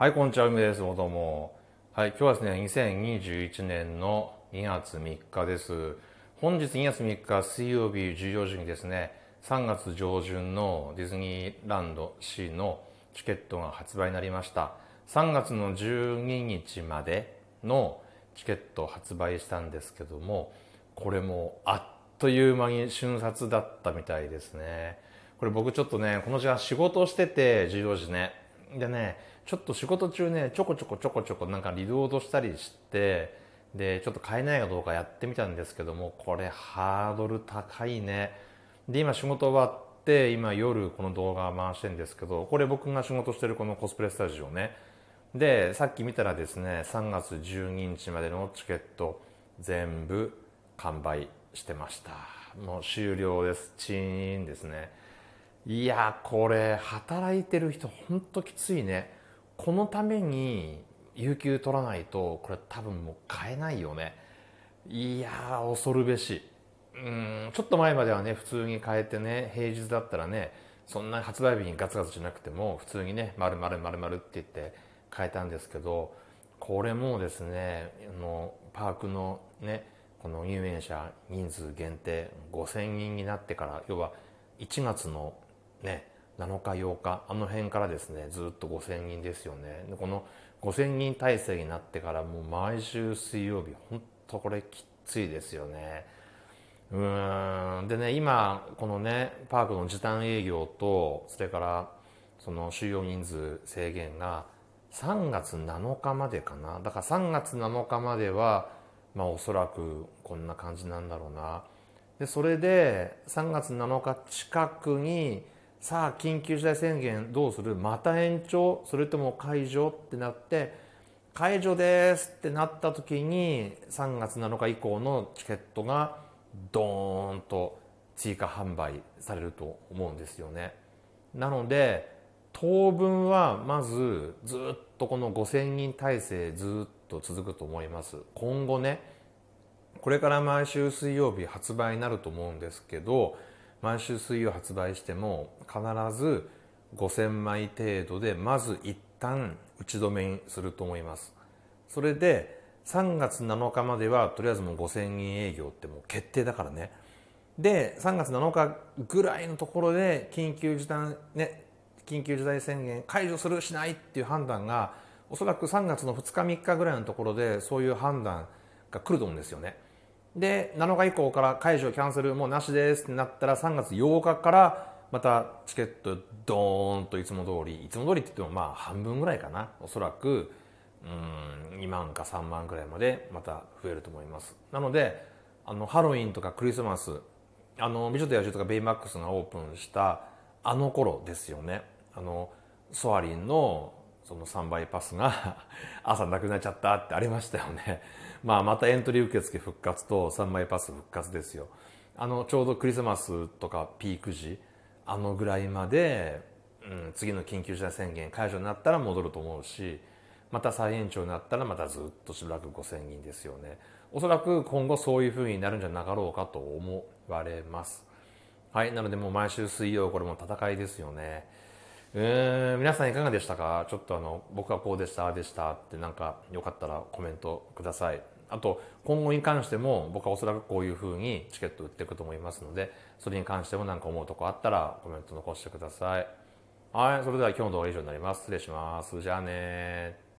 はい、こんにちは、梅です。どうも。はい、今日はですね、2021年の2月3日です。本日2月3日水曜日14時にですね、3月上旬のディズニーランド C のチケットが発売になりました。3月の12日までのチケットを発売したんですけども、これもあっという間に瞬殺だったみたいですね。これ僕ちょっとね、この時間仕事をしてて、14時ね。でね、ちょっと仕事中ねちょこちょこちょこちょこなんかリロードしたりしてでちょっと買えないかどうかやってみたんですけどもこれハードル高いねで今仕事終わって今夜この動画回してるんですけどこれ僕が仕事してるこのコスプレスタジオねでさっき見たらですね3月12日までのチケット全部完売してましたもう終了ですチーンですねいやこれ働いてる人ほんときついねこのために有給取らないとこれ多分もう買えないよねいや恐るべしうんちょっと前まではね普通に買えてね平日だったらねそんな発売日にガツガツしなくても普通にね○○○々って言って買えたんですけどこれもですねあのパークのねこの入園者人数限定5000人になってから要は1月のね7日8日あの辺からですねずっと5,000人ですよねでこの5,000人体制になってからもう毎週水曜日ほんとこれきついですよねうんでね今このねパークの時短営業とそれからその収容人数制限が3月7日までかなだから3月7日まではまあおそらくこんな感じなんだろうなでそれで3月7日近くにさあ緊急事態宣言どうするまた延長それとも解除ってなって解除ですってなった時に3月7日以降のチケットがドーンと追加販売されると思うんですよねなので当分はまずずっとこの5000人体制ずっと続くと思います今後ねこれから毎週水曜日発売になると思うんですけど毎週水曜発売しても必ず5000枚程度でまず一旦打ち止めにすると思いますそれで3月7日まではとりあえずもう5000人営業ってもう決定だからねで3月7日ぐらいのところで緊急事態、ね、緊急事態宣言解除するしないっていう判断がおそらく3月の2日3日ぐらいのところでそういう判断が来ると思うんですよね。で、7日以降から解除、キャンセルもうなしですってなったら、3月8日から、またチケットドーンといつも通り、いつも通りって言ってもまあ半分ぐらいかな、おそらく、うん、2万か3万ぐらいまでまた増えると思います。なので、あの、ハロウィンとかクリスマス、あの、美女と野獣とかベイマックスがオープンしたあの頃ですよね。あの、ソアリンのその3倍パスが 朝なくなっちゃったってありましたよね まあまたエントリー受付復活と3倍パス復活ですよ。あのちょうどクリスマスとかピーク時あのぐらいまで、うん、次の緊急事態宣言解除になったら戻ると思うしまた再延長になったらまたずっとしばらく5,000人ですよねおそらく今後そういうふうになるんじゃなかろうかと思われますはいなのでもう毎週水曜これも戦いですよねえー、皆さんいかがでしたかちょっとあの僕はこうでしたでしたってなんかよかったらコメントくださいあと今後に関しても僕はおそらくこういうふうにチケット売っていくと思いますのでそれに関しても何か思うとこあったらコメント残してくださいはいそれでは今日の動画は以上になります失礼しますじゃあね